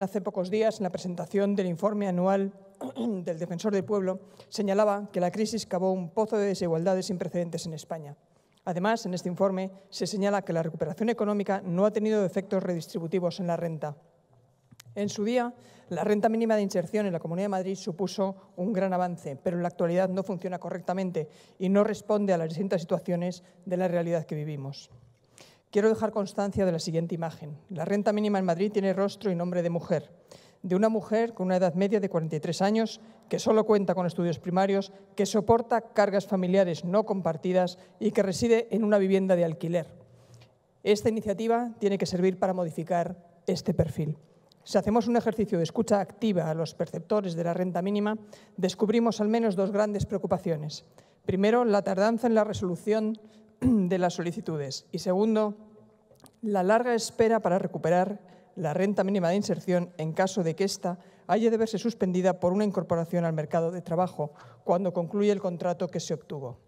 hace pocos días, en la presentación del informe anual del Defensor del Pueblo, señalaba que la crisis cavó un pozo de desigualdades sin precedentes en España. Además, en este informe se señala que la recuperación económica no ha tenido efectos redistributivos en la renta. En su día, la renta mínima de inserción en la Comunidad de Madrid supuso un gran avance, pero en la actualidad no funciona correctamente y no responde a las distintas situaciones de la realidad que vivimos. Quiero dejar constancia de la siguiente imagen. La renta mínima en Madrid tiene rostro y nombre de mujer. De una mujer con una edad media de 43 años, que solo cuenta con estudios primarios, que soporta cargas familiares no compartidas y que reside en una vivienda de alquiler. Esta iniciativa tiene que servir para modificar este perfil. Si hacemos un ejercicio de escucha activa a los perceptores de la renta mínima, descubrimos al menos dos grandes preocupaciones. Primero, la tardanza en la resolución de las solicitudes y segundo, la larga espera para recuperar la renta mínima de inserción en caso de que ésta haya de verse suspendida por una incorporación al mercado de trabajo cuando concluye el contrato que se obtuvo.